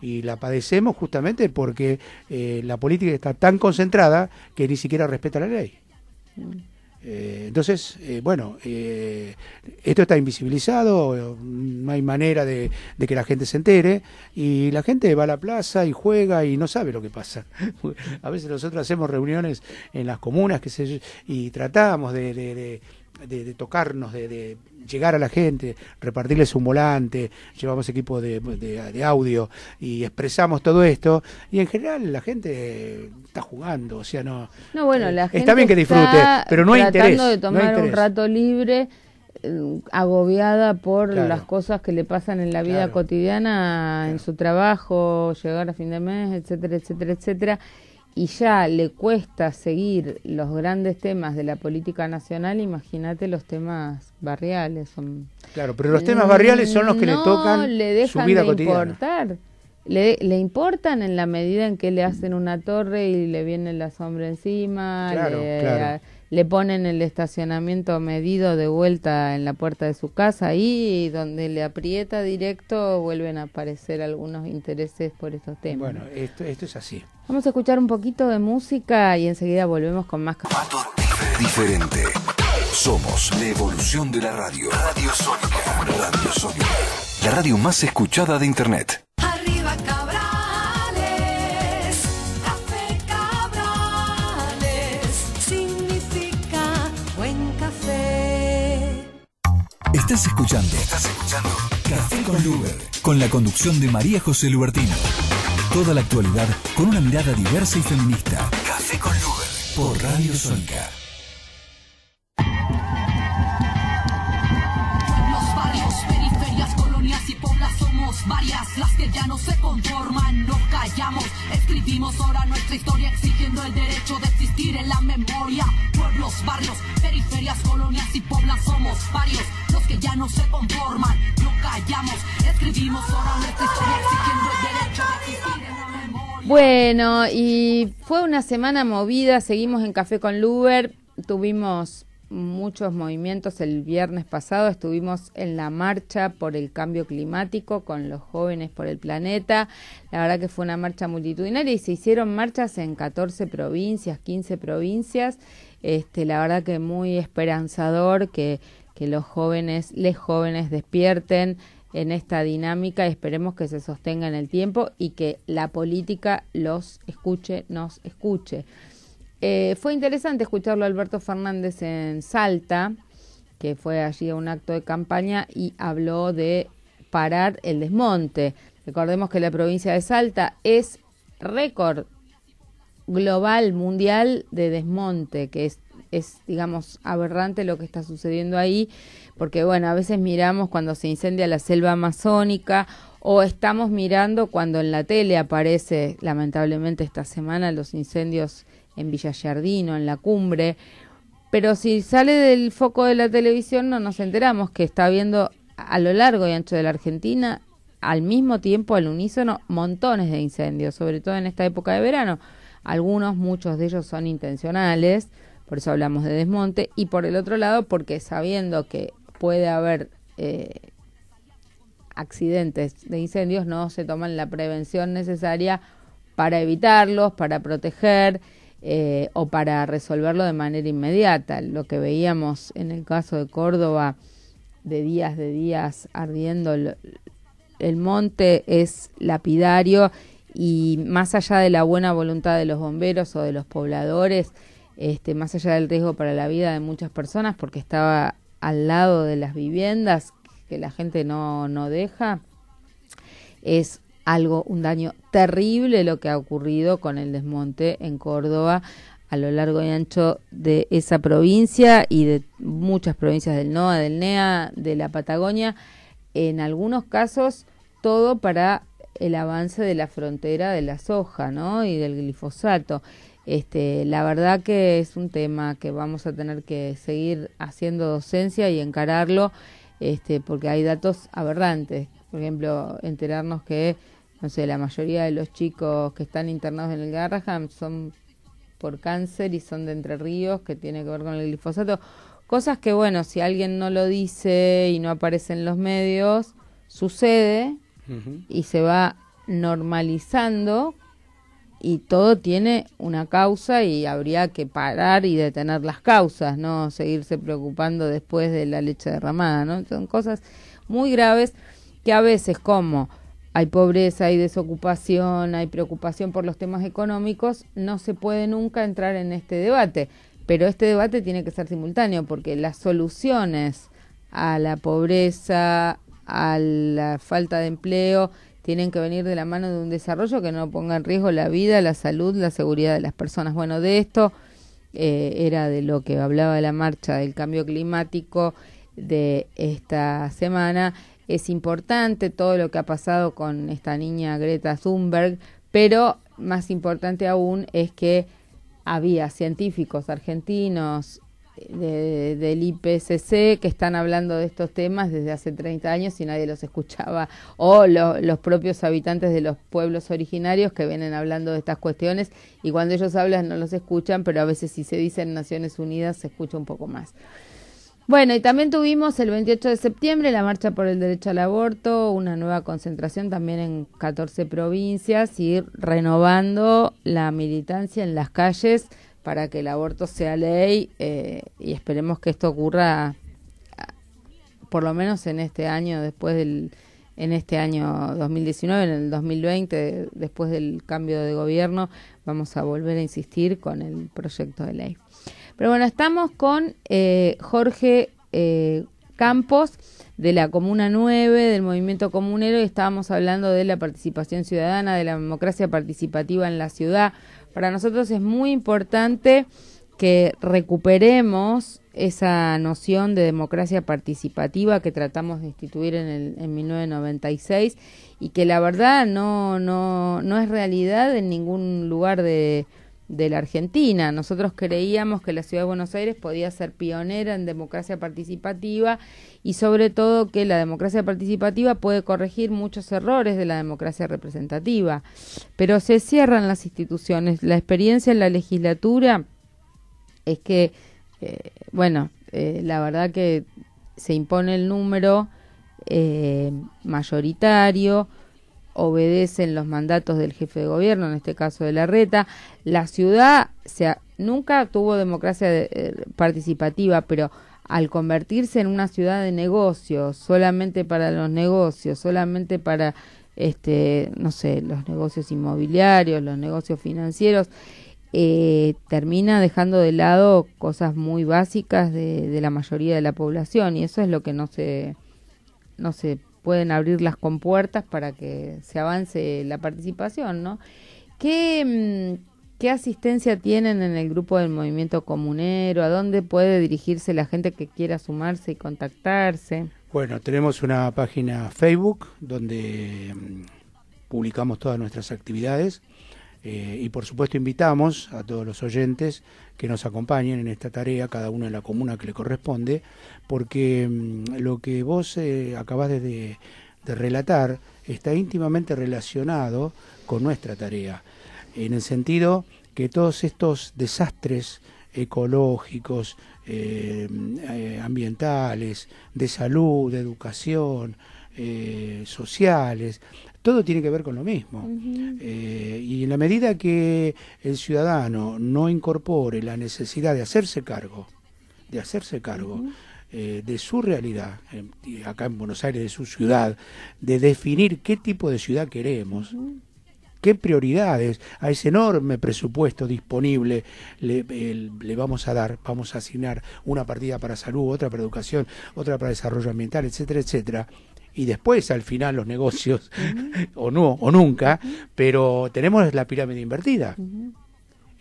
Y la padecemos justamente porque eh, la política está tan concentrada que ni siquiera respeta la ley. Mm. Eh, entonces, eh, bueno, eh, esto está invisibilizado, no hay manera de, que la gente se entere y la gente va a la plaza y juega y no sabe lo que pasa. a veces nosotros hacemos reuniones en las comunas que se, y tratamos de de, tocarnos, de, de, llegar a la gente, repartirles un volante, llevamos equipo de, de, audio y expresamos todo esto. Y en general la gente está jugando, o sea, no. No, bueno, eh, Está bien que disfrute, pero no hay interés. de tomar un rato libre eh, agobiada por las cosas que le pasan en la vida cotidiana, en su trabajo, llegar a fin de mes, etcétera, etcétera, etcétera y ya le cuesta seguir los grandes temas de la política nacional, imagínate los temas barriales. Son... Claro, pero los temas barriales son los que le tocan le dejan su vida cotidiana. Importar. Le, le, importan en la medida en que le hacen una torre y le viene la sombra encima, claro, claro le ponen el estacionamiento medido de vuelta en la puerta de su casa y donde le aprieta directo vuelven a aparecer algunos intereses por estos temas. Bueno, esto, es así. Vamos a escuchar un poquito de música y enseguida volvemos con más... Diferente. Somos la evolución de la radio. Radio Sónica. Radio Sónica. La radio más escuchada de Internet. Arriba, Estás escuchando. Estás escuchando. Café con Luber, con la conducción de María José Lubertino. Toda la actualidad con una mirada diversa y feminista. Café con Luber por Radio Sónica varias las que ya no se conforman, no callamos, escribimos ahora nuestra historia exigiendo el derecho de existir en la memoria. Pueblos, barrios, periferias, colonias y poblas somos varios los que ya no se conforman, no callamos, escribimos ahora nuestra historia exigiendo el derecho de existir en la memoria. Bueno, y fue una semana movida, seguimos en Café con Luber, tuvimos muchos movimientos. El viernes pasado estuvimos en la marcha por el cambio climático con los jóvenes por el planeta. La verdad que fue una marcha multitudinaria y se hicieron marchas en 14 provincias, 15 provincias. Este, la verdad que muy esperanzador que, que los jóvenes, les jóvenes despierten en esta dinámica y esperemos que se sostenga en el tiempo y que la política los escuche, nos escuche. Eh, fue interesante escucharlo Alberto Fernández en Salta, que fue allí a un acto de campaña y habló de parar el desmonte. Recordemos que la provincia de Salta es récord global, mundial de desmonte, que es, es, digamos, aberrante lo que está sucediendo ahí, porque, bueno, a veces miramos cuando se incendia la selva amazónica o estamos mirando cuando en la tele aparece, lamentablemente esta semana, los incendios en Villa en la cumbre. Pero si sale del foco de la televisión no nos enteramos que está habiendo a lo largo y ancho de la Argentina al mismo tiempo, al unísono, montones de incendios, sobre todo en esta época de verano. Algunos, muchos de ellos son intencionales, por eso hablamos de desmonte, y por el otro lado, porque sabiendo que puede haber eh, accidentes de incendios, no se toman la prevención necesaria para evitarlos, para proteger. Eh, o para resolverlo de manera inmediata. Lo que veíamos en el caso de Córdoba, de días de días ardiendo el, monte, es lapidario y más allá de la buena voluntad de los bomberos o de los pobladores, este, más allá del riesgo para la vida de muchas personas, porque estaba al lado de las viviendas que la gente no, no deja, es algo, un daño terrible lo que ha ocurrido con el desmonte en Córdoba a lo largo y ancho de esa provincia y de muchas provincias del NOA, del NEA, de la Patagonia, en algunos casos todo para el avance de la frontera de la soja ¿no? y del glifosato. Este, la verdad que es un tema que vamos a tener que seguir haciendo docencia y encararlo, este, porque hay datos aberrantes por ejemplo, enterarnos que, no sé, la mayoría de los chicos que están internados en el Garraham son por cáncer y son de Entre Ríos, que tiene que ver con el glifosato. Cosas que, bueno, si alguien no lo dice y no aparece en los medios, sucede y se va normalizando y todo tiene una causa y habría que parar y detener las causas, no seguirse preocupando después de la leche derramada, ¿no? Son cosas muy graves que a veces como hay pobreza, hay desocupación, hay preocupación por los temas económicos, no se puede nunca entrar en este debate. Pero este debate tiene que ser simultáneo porque las soluciones a la pobreza, a la falta de empleo, tienen que venir de la mano de un desarrollo que no ponga en riesgo la vida, la salud, la seguridad de las personas. Bueno, de esto eh, era de lo que hablaba la marcha del cambio climático de esta semana es importante todo lo que ha pasado con esta niña Greta Thunberg, pero más importante aún es que había científicos argentinos eh, de, del IPCC que están hablando de estos temas desde hace 30 años y nadie los escuchaba, o los propios habitantes de los pueblos originarios que vienen hablando de estas cuestiones y cuando ellos hablan no los escuchan, pero a veces si se dicen Naciones Unidas se escucha un poco más. Bueno, y también tuvimos el 28 de septiembre la marcha por el derecho al aborto, una nueva concentración también en 14 provincias y renovando la militancia en las calles para que el aborto sea ley eh, y esperemos que esto ocurra ah, por lo menos en este año, después del, en este año 2019, en el 2020, después del cambio de gobierno, vamos a volver a insistir con el proyecto de ley. Pero bueno, estamos con eh, Jorge eh, Campos de la Comuna 9, del Movimiento Comunero, y estábamos hablando de la participación ciudadana, de la democracia participativa en la ciudad. Para nosotros es muy importante que recuperemos esa noción de democracia participativa que tratamos de instituir en, 1996 y que la verdad no, no es realidad en ningún lugar de, de la Argentina. Nosotros creíamos que la ciudad de Buenos Aires podía ser pionera en democracia participativa y sobre todo que la democracia participativa puede corregir muchos errores de la democracia representativa. Pero se cierran las instituciones. La experiencia en la legislatura es que, eh, bueno, eh, la verdad que se impone el número eh, mayoritario obedecen los mandatos del jefe de gobierno, en este caso de la reta. La ciudad nunca tuvo democracia eh, participativa, pero al convertirse en una ciudad de negocios, solamente para los negocios, solamente para este, no sé, los negocios inmobiliarios, los negocios financieros, eh, termina dejando de lado cosas muy básicas de, de, la mayoría de la población y eso es lo que no se, no se pueden abrir las compuertas para que se avance la participación, ¿no? Mm, ¿Qué, asistencia tienen en el grupo del movimiento comunero? ¿A dónde puede dirigirse la gente que quiera sumarse y contactarse? Bueno, tenemos una página Facebook donde mm, publicamos todas nuestras actividades eh, y por supuesto invitamos a todos los oyentes que nos acompañen en esta tarea, cada uno en la comuna que le corresponde, porque mm, lo que vos acabas eh, acabás de, relatar está íntimamente relacionado con nuestra tarea, en el sentido que todos estos desastres ecológicos, eh, eh, ambientales, de salud, de educación, sociales, todo tiene que ver con lo mismo. Eh, y en la medida que el ciudadano no incorpore la necesidad de hacerse cargo, de hacerse cargo, eh, de su realidad, eh, acá en Buenos Aires, de su ciudad, de definir qué tipo de ciudad queremos, qué prioridades a ese enorme presupuesto disponible le, le, vamos a dar, vamos a asignar una partida para salud, otra para educación, otra para desarrollo ambiental, etcétera, etcétera y después al final los negocios, o no, o nunca, pero tenemos la pirámide invertida.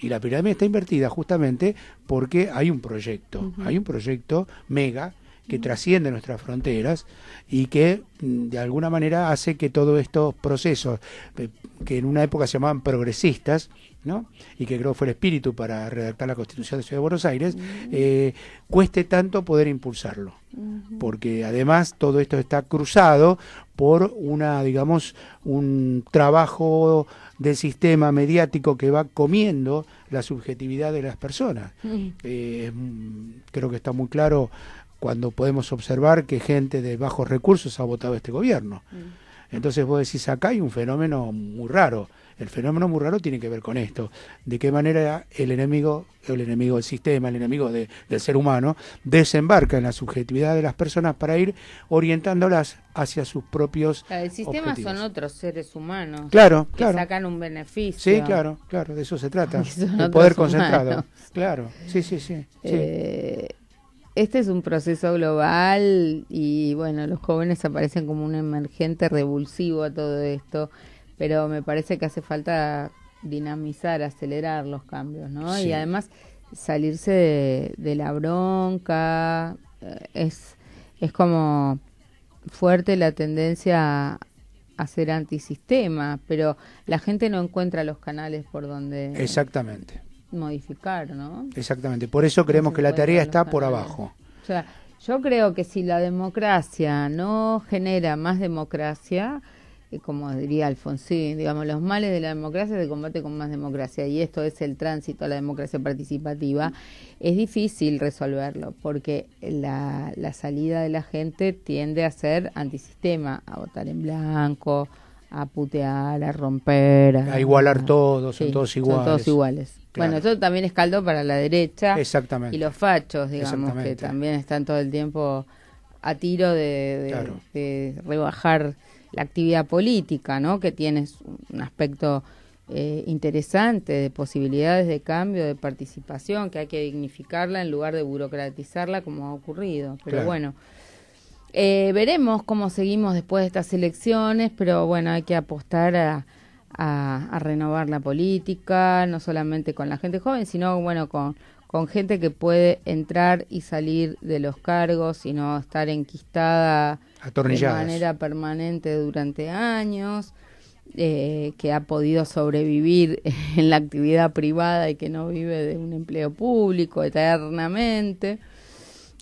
Y la pirámide está invertida justamente porque hay un proyecto, hay un proyecto mega que trasciende nuestras fronteras y que mm, de alguna manera hace que todos estos procesos eh, que en una época se llamaban progresistas ¿no? y que creo fue el espíritu para redactar la constitución de Ciudad de Buenos Aires, eh, cueste tanto poder impulsarlo, porque además todo esto está cruzado por una, digamos, un trabajo del sistema mediático que va comiendo la subjetividad de las personas. Eh, mm, creo que está muy claro cuando podemos observar que gente de bajos recursos ha votado este gobierno. Mm. Entonces vos decís, acá hay un fenómeno muy raro. El fenómeno muy raro tiene que ver con esto. De qué manera el enemigo, el enemigo del sistema, el enemigo del ser humano, desembarca en la subjetividad de las personas para ir orientándolas hacia sus propios. El sistema son otros seres humanos. Claro, que sacan un beneficio. Sí, claro, claro, de eso se trata. El poder concentrado. Claro, sí, sí, sí. Eh, este es un proceso global y bueno, los jóvenes aparecen como un emergente revulsivo a todo esto, pero me parece que hace falta dinamizar, acelerar los cambios, ¿no? Y además salirse de, la bronca, eh, es, es como fuerte la tendencia a ser antisistema, pero la gente no encuentra los canales por donde... Exactamente modificar, ¿no? Exactamente, por eso creemos que la tarea está por abajo. O sea, yo creo que si la democracia no genera más democracia, eh, como diría Alfonsín, digamos, los males de la democracia se combate con más democracia y esto es el tránsito a la democracia participativa, es difícil resolverlo porque la, la salida de la gente tiende a ser antisistema, a votar en blanco, a putear, a romper. A, igualar todos, son todos iguales. todos iguales. Bueno, eso también es caldo para la derecha. Exactamente. Y los fachos, digamos, que también están todo el tiempo a tiro de, rebajar la actividad política, ¿no? Que tienes un aspecto eh, interesante de posibilidades de cambio, de participación, que hay que dignificarla en lugar de burocratizarla como ha ocurrido. Pero bueno. Eh, veremos cómo seguimos después de estas elecciones, pero bueno, hay que apostar a, renovar la política, no solamente con la gente joven, sino bueno, con, gente que puede entrar y salir de los cargos y no estar enquistada de manera permanente durante años. Eh, que ha podido sobrevivir en la actividad privada y que no vive de un empleo público eternamente.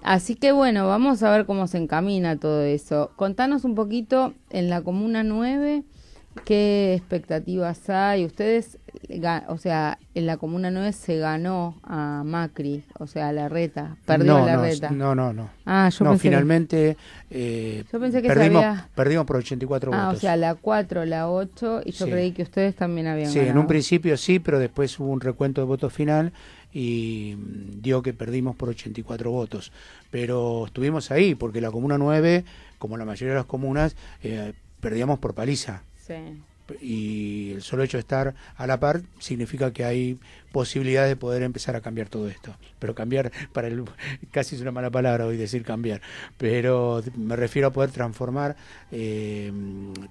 Así que bueno, vamos a ver cómo se encamina todo eso. Contanos un poquito en la Comuna 9 qué expectativas hay. Ustedes, o sea, en la Comuna 9 se ganó a Macri, o sea, a la reta, perdió a la reta. No, no, no. Ah, yo no, finalmente eh, yo pensé que perdimos, perdimos por 84 ah, votos. o sea, la 4, la 8, y yo creí que ustedes también habían ganado. Sí, en un principio sí, pero después hubo un recuento de votos final y mm, dio que perdimos por 84 votos. Pero estuvimos ahí porque la Comuna 9, como la mayoría de las comunas, eh, perdíamos por paliza. Y el solo hecho de estar a la par significa que hay posibilidades de poder empezar a cambiar todo esto. Pero cambiar, para el, casi es una mala palabra hoy decir cambiar, pero me refiero a poder transformar eh,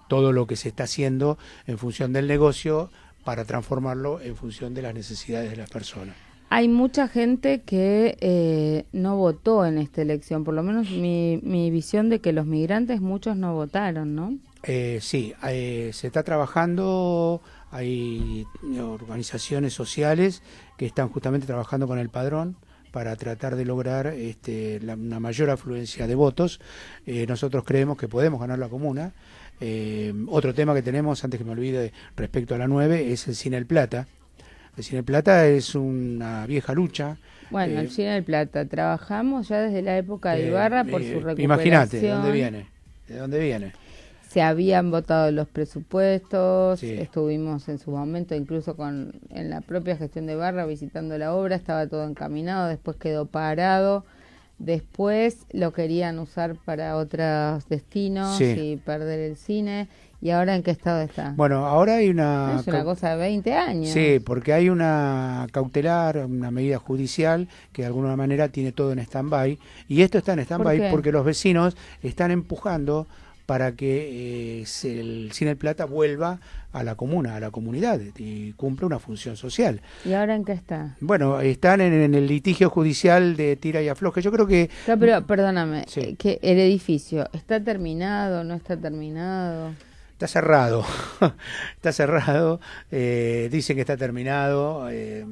todo lo que se está haciendo en función del negocio para transformarlo en función de las necesidades de las personas. Hay mucha gente que eh, no votó en esta elección, por lo menos mi, visión de que los migrantes muchos no votaron, ¿no? Eh, sí, eh, se está trabajando, hay organizaciones sociales que están justamente trabajando con el padrón para tratar de lograr este, una mayor afluencia de votos. nosotros creemos que podemos ganar la comuna. Eh, otro tema que tenemos, antes que me olvide, respecto a la 9, es el Cine El Plata, el Cine del Plata es una vieja lucha. Bueno, eh, el Cine del Plata, trabajamos ya desde la época de eh, Ibarra por eh, su recuperación. Imagínate, ¿de dónde viene? ¿De dónde viene? se habían votado los presupuestos, estuvimos en su momento incluso con en la propia gestión de Barra visitando la obra, estaba todo encaminado, después quedó parado, después lo querían usar para otros destinos y perder el cine. ¿Y ahora en qué estado está? Bueno, ahora hay una... Es una cosa de 20 años. Sí, porque hay una cautelar, una medida judicial que de alguna manera tiene todo en stand-by. Y esto está en stand-by porque los vecinos están empujando para que eh, el Cine Plata vuelva a la comuna, a la comunidad y cumpla una función social. ¿Y ahora en qué está? Bueno, están en, el litigio judicial de tira y afloje. Yo creo que... No, pero perdóname, eh, que el edificio, ¿está terminado, o no está terminado? está cerrado, está cerrado, eh, dicen que está terminado. Eh,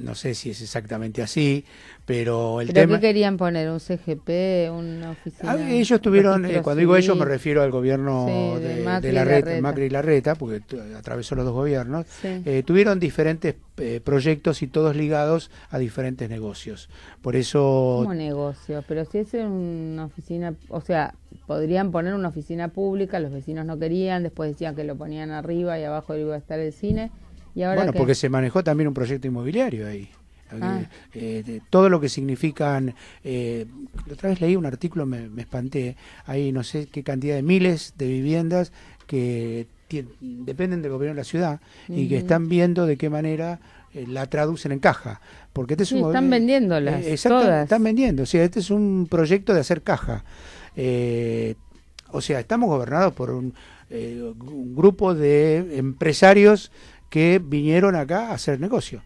no sé si es exactamente así, pero el ¿Pero tema... ¿Qué querían poner? ¿Un CGP? ¿Una oficina? Ah, ellos tuvieron, eh, cuando digo ellos me refiero al gobierno de, Macri la Reta, Macri y Larreta, porque atravesó los dos gobiernos, eh, tuvieron diferentes eh, proyectos y todos ligados a diferentes negocios. Por eso... negocios, pero si es una oficina, o sea, podrían poner una oficina pública, los vecinos no querían, después decían que lo ponían arriba y abajo iba a estar el cine bueno, porque se manejó también un proyecto inmobiliario ahí. Ah. Eh, eh, todo lo que significan. Eh, otra vez leí un artículo, me, espanté. Hay no sé qué cantidad de miles de viviendas que dependen del gobierno de la ciudad y que están viendo de qué manera la traducen en caja. Porque este es están vendiéndolas. Exacto, están vendiendo. O sea, este es un proyecto de hacer caja. o sea, estamos gobernados por un grupo de empresarios que vinieron acá a hacer negocio.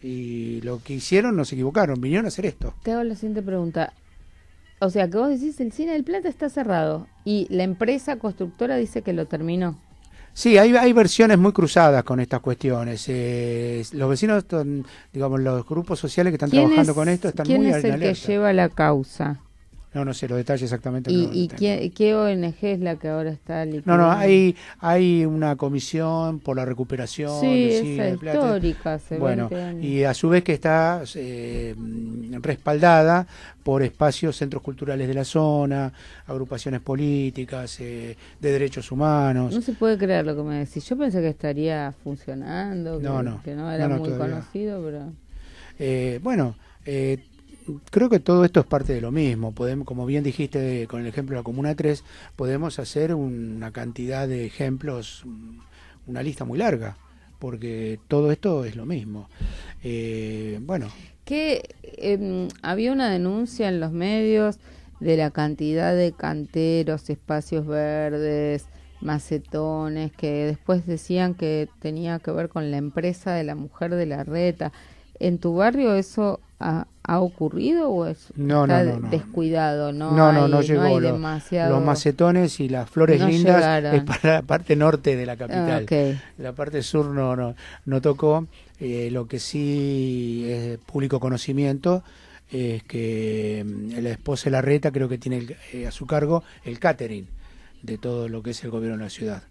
Y lo que hicieron no se equivocaron, vinieron a hacer esto. Te hago la siguiente pregunta. O sea, que vos decís, el cine del Plata está cerrado y la empresa constructora dice que lo terminó. Sí, hay, hay versiones muy cruzadas con estas cuestiones. Eh, los vecinos, digamos, los grupos sociales que están trabajando con esto están muy ¿Quién es el que lleva la causa? No, no sé los detalles exactamente. ¿Y, qué, ONG es la que ahora está No, no, hay, hay una comisión por la recuperación. histórica. bueno, este y a su vez que está eh, respaldada por espacios, centros culturales de la zona, agrupaciones políticas, eh, de derechos humanos. No se puede creer lo que me decís. Yo pensé que estaría funcionando, que no, era muy conocido, pero... Eh, bueno... Eh, creo que todo esto es parte de lo mismo. Podemos, como bien dijiste con el ejemplo de la Comuna 3, podemos hacer una cantidad de ejemplos, mm, una lista muy larga, porque todo esto es lo mismo. Eh, bueno. Que em, había una denuncia en los medios de la cantidad de canteros, espacios verdes, macetones, que después decían que tenía que ver con la empresa de la mujer de la reta. ¿En tu barrio eso ha, ha ocurrido o es no, descuidado? No, no, no, llegó. Los, macetones y las flores lindas es para la parte norte de la capital. La parte sur no, no, tocó. Eh, lo que sí es público conocimiento es que mm, la esposa de la reta creo que tiene eh, a su cargo el catering de todo lo que es el gobierno de la ciudad.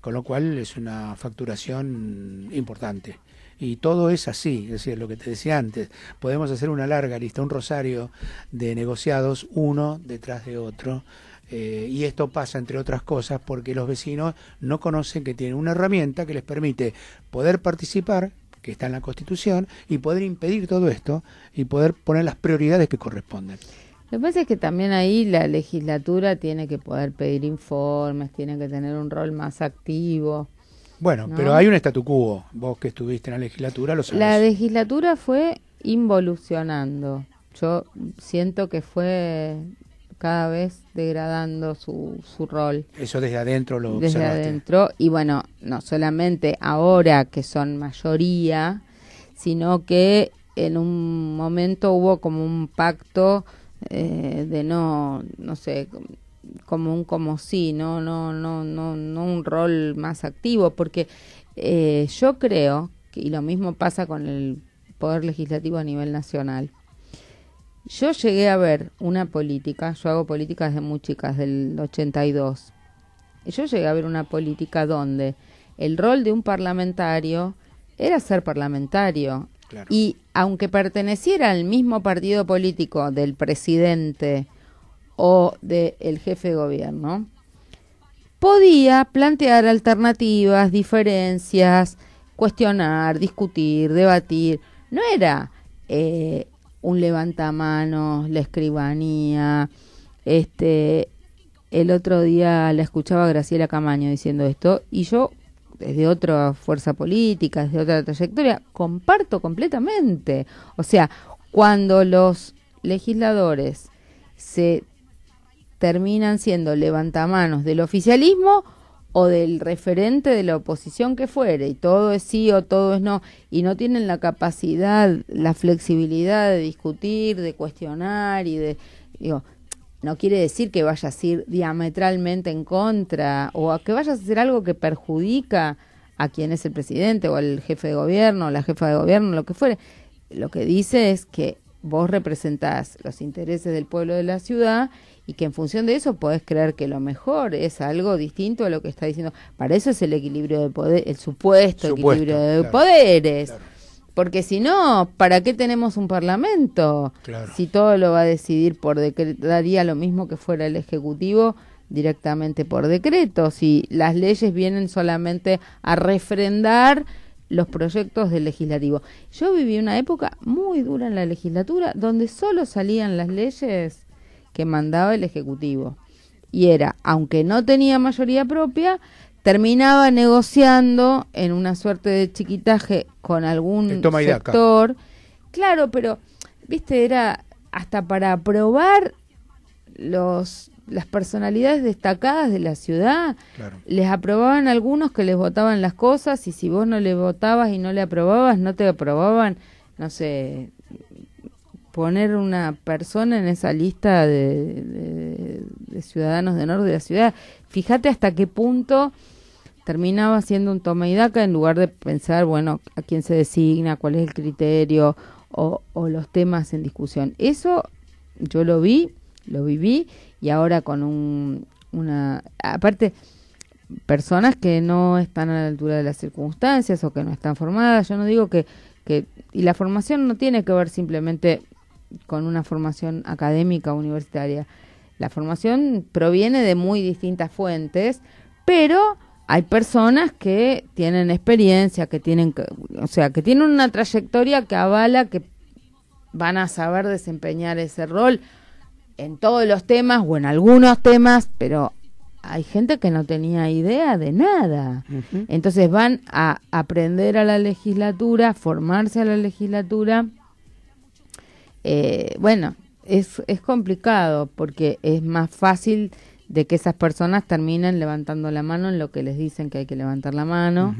Con lo cual es una facturación importante. Y todo es así, es decir, lo que te decía antes, podemos hacer una larga lista, un rosario de negociados uno detrás de otro. Eh, y esto pasa, entre otras cosas, porque los vecinos no conocen que tienen una herramienta que les permite poder participar, que está en la Constitución, y poder impedir todo esto y poder poner las prioridades que corresponden. Lo que pasa es que también ahí la legislatura tiene que poder pedir informes, tiene que tener un rol más activo. Bueno, pero hay un statu quo, vos que estuviste en la legislatura, lo sabés. La legislatura fue involucionando. Yo siento que fue cada vez degradando su, su rol. Eso desde adentro lo Desde adentro, y bueno, no solamente ahora que son mayoría, sino que en un momento hubo como un pacto eh, de no, no sé, como un como sí, no, no, no, no, no un rol más activo, porque eh, yo creo, y lo mismo pasa con el Poder Legislativo a nivel nacional, yo llegué a ver una política, yo hago políticas desde muy chicas, del 82, yo llegué a ver una política donde el rol de un parlamentario era ser parlamentario. Y aunque perteneciera al mismo partido político del presidente, o del jefe de gobierno, podía plantear alternativas, diferencias, cuestionar, discutir, debatir. No era eh, un levantamanos, la escribanía. Este, el otro día la escuchaba Graciela Camaño diciendo esto y yo desde otra fuerza política, desde otra trayectoria, comparto completamente. O sea, cuando los legisladores se terminan siendo levantamanos del oficialismo o del referente de la oposición que fuere, y todo es sí o todo es no, y no tienen la capacidad, la flexibilidad de discutir, de cuestionar y de... Digo, no quiere decir que vayas a ir diametralmente en contra o que vayas a hacer algo que perjudica a quien es el presidente o al jefe de gobierno, la jefa de gobierno, lo que fuere. Lo que dice es que vos representás los intereses del pueblo de la ciudad y que en función de eso podés creer que lo mejor es algo distinto a lo que está diciendo. Para eso es el equilibrio de poder, el supuesto, equilibrio de poderes. Porque si no, ¿para qué tenemos un parlamento? Si todo lo va a decidir por decreto, daría lo mismo que fuera el Ejecutivo directamente por decreto, si las leyes vienen solamente a refrendar los proyectos del legislativo. Yo viví una época muy dura en la legislatura donde solo salían las leyes que mandaba el Ejecutivo. Y era, aunque no tenía mayoría propia, terminaba negociando en una suerte de chiquitaje con algún sector. Claro, pero, viste, era hasta para aprobar los las personalidades destacadas de la ciudad les aprobaban algunos que les votaban las cosas y si vos no le votabas y no le aprobabas no te aprobaban no sé poner una persona en esa lista de, ciudadanos de norte de la ciudad. Fíjate hasta qué punto terminaba siendo un toma y daca en lugar de pensar, bueno, a quién se designa, cuál es el criterio o, o los temas en discusión. Eso yo lo vi, lo viví y ahora con un, una... Aparte, personas que no están a la altura de las circunstancias o que no están formadas, yo no digo que... que y la formación no tiene que ver simplemente con una formación académica universitaria. La formación proviene de muy distintas fuentes, pero hay personas que tienen experiencia, que tienen, o sea, que tienen una trayectoria que avala que van a saber desempeñar ese rol en todos los temas o en algunos temas, pero hay gente que no tenía idea de nada. Entonces van a aprender a la legislatura, formarse a la legislatura eh, bueno, es, es complicado porque es más fácil de que esas personas terminen levantando la mano en lo que les dicen que hay que levantar la mano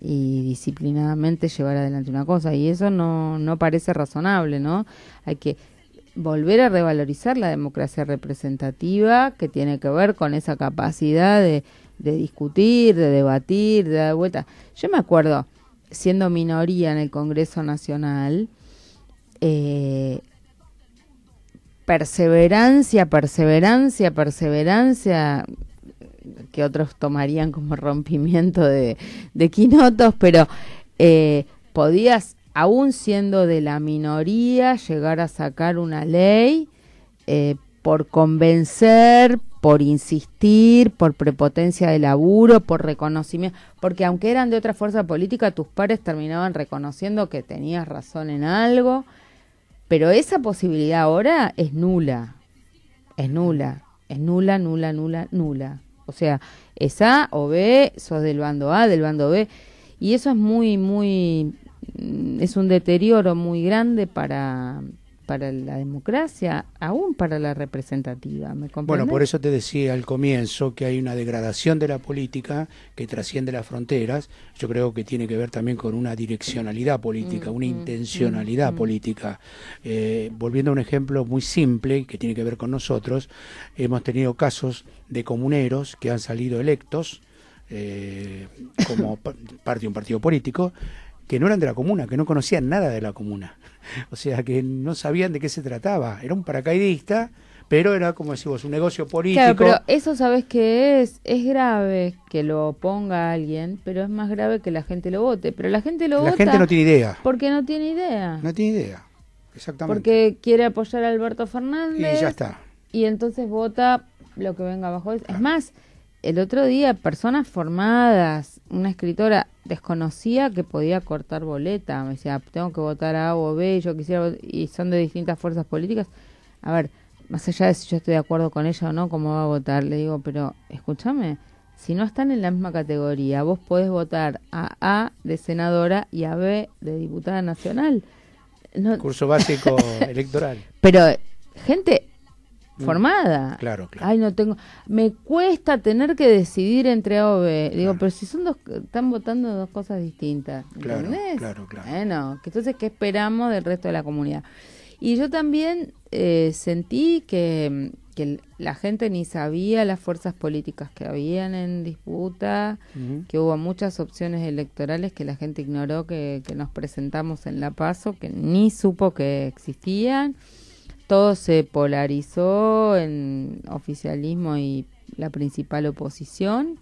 y disciplinadamente llevar adelante una cosa. Y eso no, no parece razonable, ¿no? Hay que volver a revalorizar la democracia representativa que tiene que ver con esa capacidad de, de discutir, de debatir, de dar vuelta. Yo me acuerdo, siendo minoría en el Congreso Nacional, eh, perseverancia, perseverancia, perseverancia, que otros tomarían como rompimiento de, quinotos, pero eh, podías, aún siendo de la minoría, llegar a sacar una ley eh, por convencer, por insistir, por prepotencia de laburo, por reconocimiento, porque aunque eran de otra fuerza política, tus pares terminaban reconociendo que tenías razón en algo. Pero esa posibilidad ahora es nula. Es nula. Es nula, nula, nula, nula. O sea, es A o B, sos del bando A, del bando B. Y eso es muy, muy. Mm, es un deterioro muy grande para, para la democracia, aún para la representativa. bueno, por eso te decía al comienzo que hay una degradación de la política que trasciende las fronteras. Yo creo que tiene que ver también con una direccionalidad política, mm, una mm, intencionalidad mm, política. Eh, volviendo a un ejemplo muy simple que tiene que ver con nosotros, hemos tenido casos de comuneros que han salido electos eh, como parte de un partido político que no eran de la comuna, que no conocían nada de la comuna. O sea, que no sabían de qué se trataba. Era un paracaidista, pero era, como decimos, un negocio político. Claro, pero eso sabes que es, es grave que lo ponga alguien, pero es más grave que la gente lo vote. Pero la gente lo la gente no tiene idea. Porque no tiene idea. No tiene idea, exactamente. Porque quiere apoyar a Alberto Fernández. Y ya está. Y entonces vota lo que venga abajo. Es más, el otro día personas formadas una escritora desconocía que podía cortar boleta. Me decía, tengo que votar A o B, yo quisiera. Y son de distintas fuerzas políticas. A ver, más allá de si yo estoy de acuerdo con ella o no, cómo va a votar, le digo, pero escúchame, si no están en la misma categoría, vos podés votar a A de senadora y a B de diputada nacional. Curso básico electoral. Pero, gente, Mm. formada. Claro, claro. Ay, no tengo. Me cuesta tener que decidir entre A o B. Digo, pero si son dos, están votando dos cosas distintas. ¿Entendés? Claro, claro, Bueno, que entonces, ¿qué esperamos del resto de la comunidad? Y yo también eh, sentí que, que, la gente ni sabía las fuerzas políticas que habían en disputa, que hubo muchas opciones electorales que la gente ignoró que, que nos presentamos en La Paso, que ni supo que existían todo se polarizó en oficialismo y la principal oposición.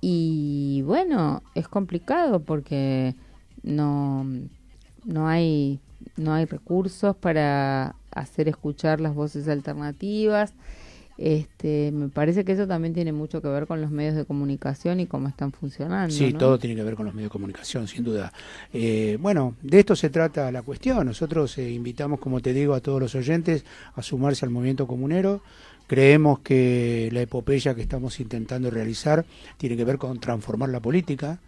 Y bueno, es complicado porque no, no, hay, no hay recursos para hacer escuchar las voces alternativas. Este, me parece que eso también tiene mucho que ver con los medios de comunicación y cómo están funcionando. Sí, todo tiene que ver con los medios de comunicación, sin duda. Eh, bueno, de esto se trata la cuestión. Nosotros eh, invitamos, como te digo, a todos los oyentes a sumarse al movimiento comunero. Creemos que la epopeya que estamos intentando realizar tiene que ver con transformar la política,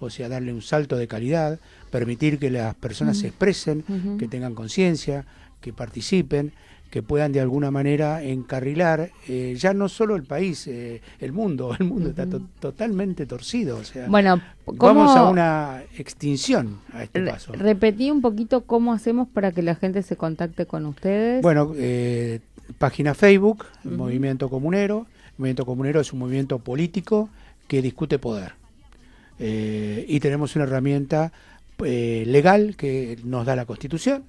o sea, darle un salto de calidad, permitir que las personas se expresen, que tengan conciencia, que participen que puedan de alguna manera encarrilar eh, ya no solo el país, eh, el mundo, el mundo está totalmente torcido. O sea, vamos a una extinción a este paso. Repetí un poquito cómo hacemos para que la gente se contacte con ustedes. Bueno, eh, página Facebook, Movimiento Comunero. movimiento Comunero es un movimiento político que discute poder. y tenemos una herramienta legal que nos da la Constitución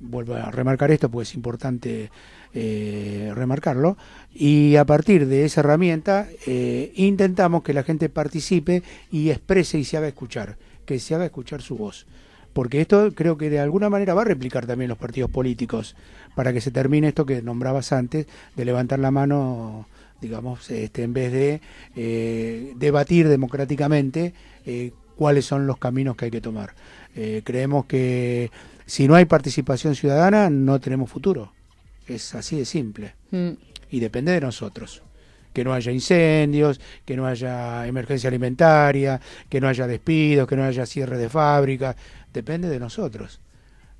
vuelvo a remarcar esto porque es importante eh, remarcarlo, y a partir de esa herramienta eh, intentamos que la gente participe y exprese y se haga escuchar, que se haga escuchar su voz. Porque esto creo que de alguna manera va a replicar también los partidos políticos para que se termine esto que nombrabas antes de levantar la mano digamos, este, en vez de eh, debatir democráticamente cuáles son los caminos que hay que tomar. creemos que si no hay participación ciudadana, no tenemos futuro. Es así de simple. Mm. Y depende de nosotros. Que no haya incendios, que no haya emergencia alimentaria, que no haya despidos, que no haya cierre de fábrica. Depende de nosotros.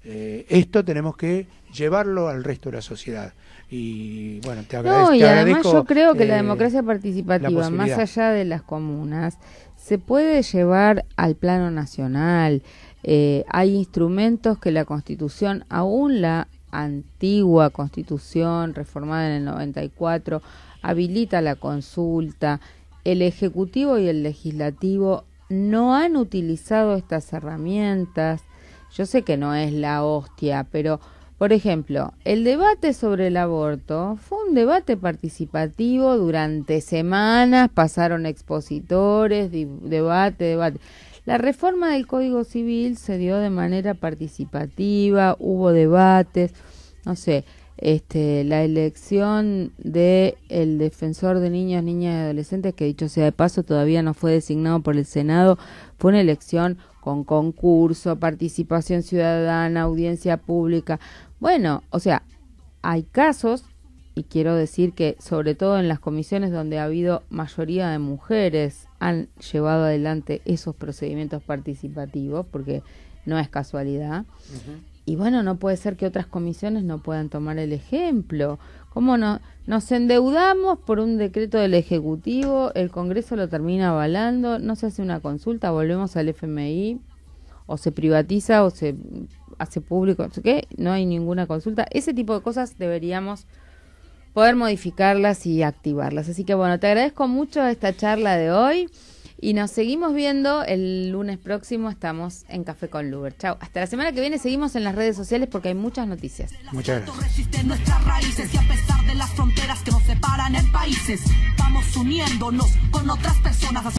Eh, esto tenemos que llevarlo al resto de la sociedad. Y bueno, te, agradezco. Además yo creo que la eh, democracia participativa, más allá de las comunas, se puede llevar al plano nacional. Eh, hay instrumentos que la Constitución, aún la antigua Constitución reformada en el 94, habilita la consulta. El Ejecutivo y el Legislativo no han utilizado estas herramientas. Yo sé que no es la hostia, pero por ejemplo, el debate sobre el aborto fue un debate participativo durante semanas, pasaron expositores, debate, debate. La reforma del Código Civil se dio de manera participativa, hubo debates, no sé, este, la elección de el defensor de niños, niñas y adolescentes, que dicho sea de paso todavía no fue designado por el Senado, fue una elección con concurso, participación ciudadana, audiencia pública. Bueno, o sea, hay casos y quiero decir que sobre todo en las comisiones donde ha habido mayoría de mujeres han llevado adelante esos procedimientos participativos, porque no es casualidad. Y bueno, no puede ser que otras comisiones no puedan tomar el ejemplo. ¿Cómo no? Nos endeudamos por un decreto del Ejecutivo, el Congreso lo termina avalando, no se hace una consulta, volvemos al FMI, o se privatiza o se hace público, no qué, no hay ninguna consulta. Ese tipo de cosas deberíamos poder modificarlas y activarlas. Así que bueno, te agradezco mucho esta charla de hoy y nos seguimos viendo el lunes próximo. Estamos en Café con Luber. Chao. Hasta la semana que viene seguimos en las redes sociales porque hay muchas noticias. Muchas gracias. vamos uniéndonos con otras personas.